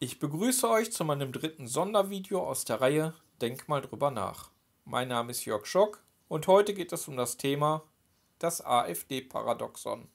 Ich begrüße euch zu meinem dritten Sondervideo aus der Reihe Denk mal drüber nach. Mein Name ist Jörg Schock und heute geht es um das Thema das AfD-Paradoxon.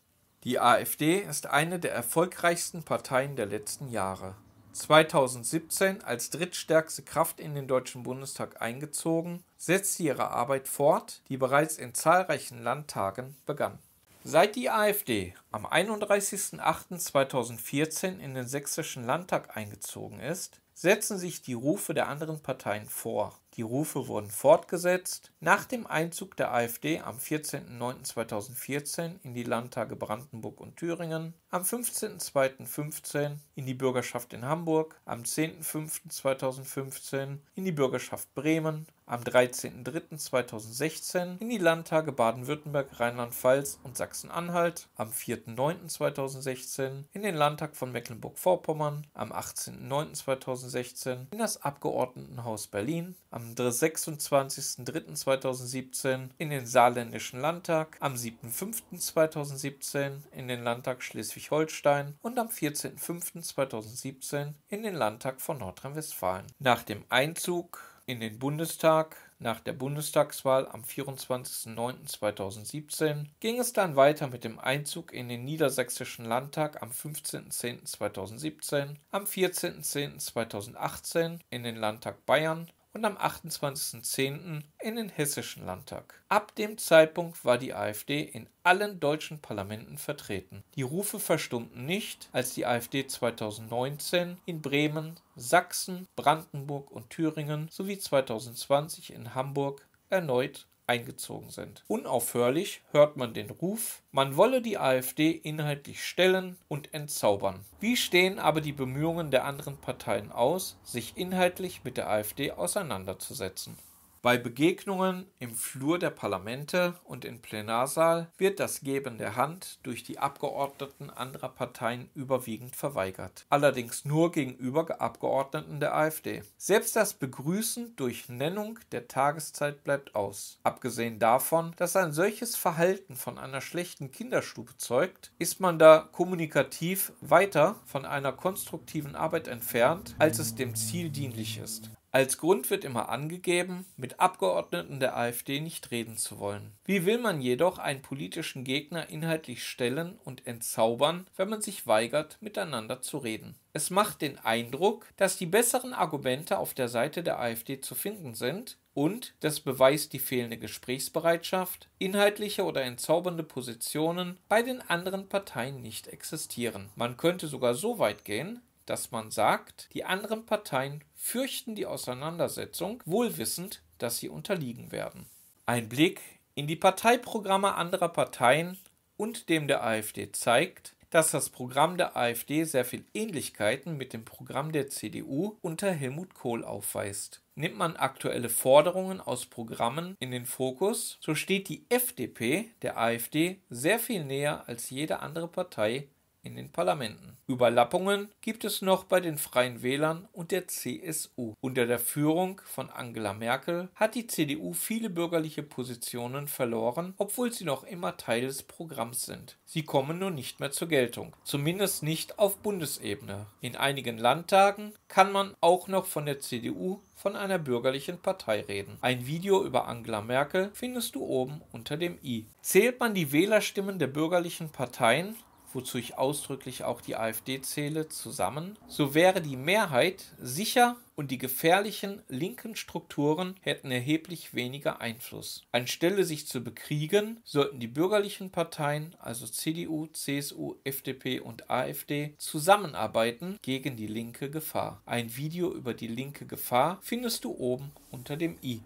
Die AfD ist eine der erfolgreichsten Parteien der letzten Jahre. 2017 als drittstärkste Kraft in den Deutschen Bundestag eingezogen, setzt sie ihre Arbeit fort, die bereits in zahlreichen Landtagen begann. Seit die AfD am 31.08.2014 in den sächsischen Landtag eingezogen ist, setzen sich die Rufe der anderen Parteien vor. Die Rufe wurden fortgesetzt. Nach dem Einzug der AfD am 14.09.2014 in die Landtage Brandenburg und Thüringen am 15.02.15 in die Bürgerschaft in Hamburg, am 10.05.2015 in die Bürgerschaft Bremen, am 13.03.2016 in die Landtage Baden-Württemberg, Rheinland-Pfalz und Sachsen-Anhalt, am 4.09.2016 in den Landtag von Mecklenburg-Vorpommern, am 18.09.2016 in das Abgeordnetenhaus Berlin, am 26.03.2017 in den Saarländischen Landtag, am 7.05.2017 in den Landtag Schleswig Schleswig-Holstein und am 14.05.2017 in den Landtag von Nordrhein-Westfalen. Nach dem Einzug in den Bundestag nach der Bundestagswahl am 24.09.2017 ging es dann weiter mit dem Einzug in den Niedersächsischen Landtag am 15.10.2017, am 14.10.2018 in den Landtag Bayern und am 28.10. in den Hessischen Landtag. Ab dem Zeitpunkt war die AfD in allen deutschen Parlamenten vertreten. Die Rufe verstummten nicht, als die AfD 2019 in Bremen, Sachsen, Brandenburg und Thüringen sowie 2020 in Hamburg erneut eingezogen sind. Unaufhörlich hört man den Ruf, man wolle die AfD inhaltlich stellen und entzaubern. Wie stehen aber die Bemühungen der anderen Parteien aus, sich inhaltlich mit der AfD auseinanderzusetzen? Bei Begegnungen im Flur der Parlamente und im Plenarsaal wird das Geben der Hand durch die Abgeordneten anderer Parteien überwiegend verweigert, allerdings nur gegenüber Abgeordneten der AfD. Selbst das Begrüßen durch Nennung der Tageszeit bleibt aus. Abgesehen davon, dass ein solches Verhalten von einer schlechten Kinderstube zeugt, ist man da kommunikativ weiter von einer konstruktiven Arbeit entfernt, als es dem Ziel dienlich ist. Als Grund wird immer angegeben, mit Abgeordneten der AfD nicht reden zu wollen. Wie will man jedoch einen politischen Gegner inhaltlich stellen und entzaubern, wenn man sich weigert, miteinander zu reden? Es macht den Eindruck, dass die besseren Argumente auf der Seite der AfD zu finden sind, und das beweist die fehlende Gesprächsbereitschaft, inhaltliche oder entzaubernde Positionen bei den anderen Parteien nicht existieren. Man könnte sogar so weit gehen, dass man sagt, die anderen Parteien fürchten die Auseinandersetzung, wohlwissend, dass sie unterliegen werden. Ein Blick in die Parteiprogramme anderer Parteien und dem der AfD zeigt, dass das Programm der AfD sehr viel Ähnlichkeiten mit dem Programm der CDU unter Helmut Kohl aufweist. Nimmt man aktuelle Forderungen aus Programmen in den Fokus, so steht die FDP der AfD sehr viel näher als jede andere Partei in den Parlamenten. Überlappungen gibt es noch bei den Freien Wählern und der CSU. Unter der Führung von Angela Merkel hat die CDU viele bürgerliche Positionen verloren, obwohl sie noch immer Teil des Programms sind. Sie kommen nun nicht mehr zur Geltung, zumindest nicht auf Bundesebene. In einigen Landtagen kann man auch noch von der CDU von einer bürgerlichen Partei reden. Ein Video über Angela Merkel findest du oben unter dem i. Zählt man die Wählerstimmen der bürgerlichen Parteien, wozu ich ausdrücklich auch die AfD zähle, zusammen, so wäre die Mehrheit sicher und die gefährlichen linken Strukturen hätten erheblich weniger Einfluss. Anstelle sich zu bekriegen, sollten die bürgerlichen Parteien, also CDU, CSU, FDP und AfD, zusammenarbeiten gegen die linke Gefahr. Ein Video über die linke Gefahr findest du oben unter dem i.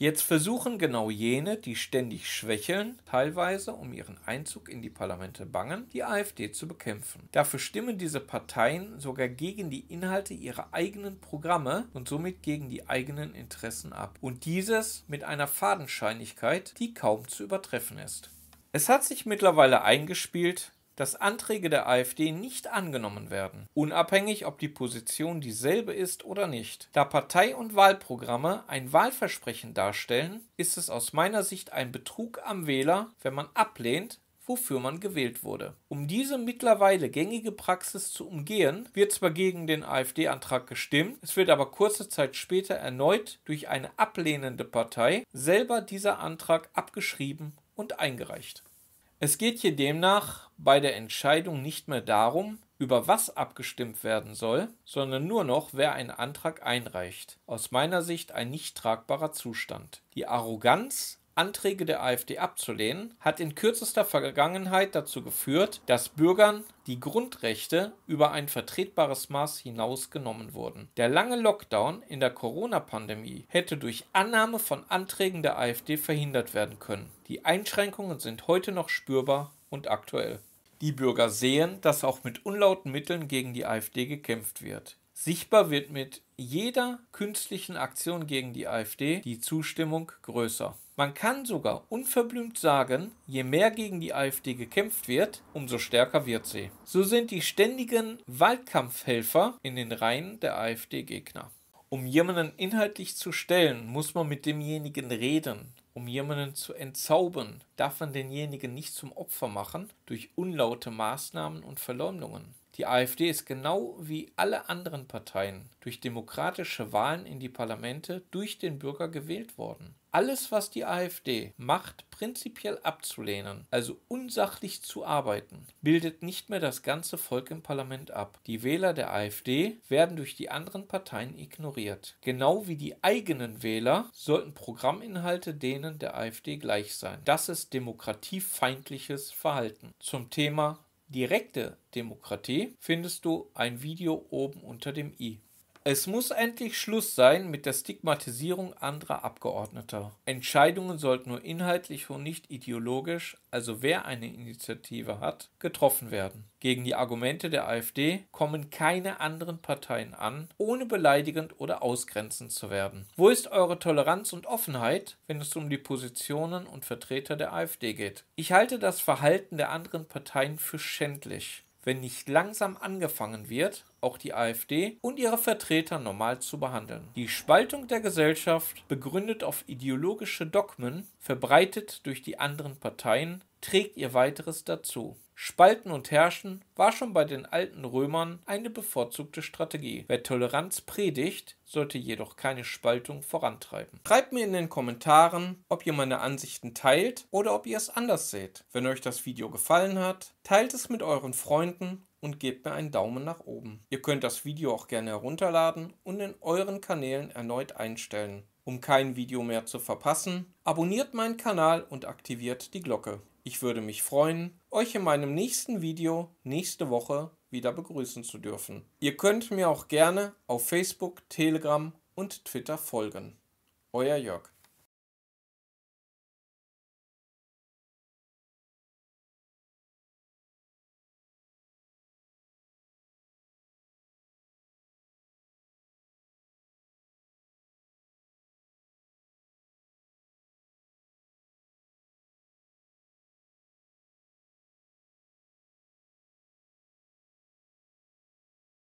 Jetzt versuchen genau jene, die ständig schwächeln, teilweise um ihren Einzug in die Parlamente bangen, die AfD zu bekämpfen. Dafür stimmen diese Parteien sogar gegen die Inhalte ihrer eigenen Programme und somit gegen die eigenen Interessen ab. Und dieses mit einer Fadenscheinigkeit, die kaum zu übertreffen ist. Es hat sich mittlerweile eingespielt, dass Anträge der AfD nicht angenommen werden, unabhängig ob die Position dieselbe ist oder nicht. Da Partei und Wahlprogramme ein Wahlversprechen darstellen, ist es aus meiner Sicht ein Betrug am Wähler, wenn man ablehnt, wofür man gewählt wurde. Um diese mittlerweile gängige Praxis zu umgehen, wird zwar gegen den AfD-Antrag gestimmt, es wird aber kurze Zeit später erneut durch eine ablehnende Partei selber dieser Antrag abgeschrieben und eingereicht. Es geht hier demnach bei der Entscheidung nicht mehr darum, über was abgestimmt werden soll, sondern nur noch, wer einen Antrag einreicht. Aus meiner Sicht ein nicht tragbarer Zustand. Die Arroganz Anträge der AfD abzulehnen, hat in kürzester Vergangenheit dazu geführt, dass Bürgern die Grundrechte über ein vertretbares Maß hinausgenommen wurden. Der lange Lockdown in der Corona-Pandemie hätte durch Annahme von Anträgen der AfD verhindert werden können. Die Einschränkungen sind heute noch spürbar und aktuell. Die Bürger sehen, dass auch mit unlauten Mitteln gegen die AfD gekämpft wird. Sichtbar wird mit jeder künstlichen Aktion gegen die AfD die Zustimmung größer. Man kann sogar unverblümt sagen, je mehr gegen die AfD gekämpft wird, umso stärker wird sie. So sind die ständigen Wahlkampfhelfer in den Reihen der AfD Gegner. Um jemanden inhaltlich zu stellen, muss man mit demjenigen reden. Um jemanden zu entzaubern, darf man denjenigen nicht zum Opfer machen durch unlaute Maßnahmen und Verleumdungen. Die AfD ist genau wie alle anderen Parteien durch demokratische Wahlen in die Parlamente durch den Bürger gewählt worden. Alles, was die AfD macht, prinzipiell abzulehnen, also unsachlich zu arbeiten, bildet nicht mehr das ganze Volk im Parlament ab. Die Wähler der AfD werden durch die anderen Parteien ignoriert. Genau wie die eigenen Wähler sollten Programminhalte denen der AfD gleich sein. Das ist demokratiefeindliches Verhalten. Zum Thema direkte Demokratie findest du ein Video oben unter dem i. Es muss endlich Schluss sein mit der Stigmatisierung anderer Abgeordneter. Entscheidungen sollten nur inhaltlich und nicht ideologisch, also wer eine Initiative hat, getroffen werden. Gegen die Argumente der AfD kommen keine anderen Parteien an, ohne beleidigend oder ausgrenzend zu werden. Wo ist eure Toleranz und Offenheit, wenn es um die Positionen und Vertreter der AfD geht? Ich halte das Verhalten der anderen Parteien für schändlich wenn nicht langsam angefangen wird, auch die AfD und ihre Vertreter normal zu behandeln. Die Spaltung der Gesellschaft, begründet auf ideologische Dogmen, verbreitet durch die anderen Parteien, trägt ihr weiteres dazu Spalten und Herrschen war schon bei den alten Römern eine bevorzugte Strategie. Wer Toleranz predigt, sollte jedoch keine Spaltung vorantreiben. Schreibt mir in den Kommentaren, ob ihr meine Ansichten teilt oder ob ihr es anders seht. Wenn euch das Video gefallen hat, teilt es mit euren Freunden und gebt mir einen Daumen nach oben. Ihr könnt das Video auch gerne herunterladen und in euren Kanälen erneut einstellen. Um kein Video mehr zu verpassen, abonniert meinen Kanal und aktiviert die Glocke. Ich würde mich freuen, euch in meinem nächsten Video nächste Woche wieder begrüßen zu dürfen. Ihr könnt mir auch gerne auf Facebook, Telegram und Twitter folgen. Euer Jörg.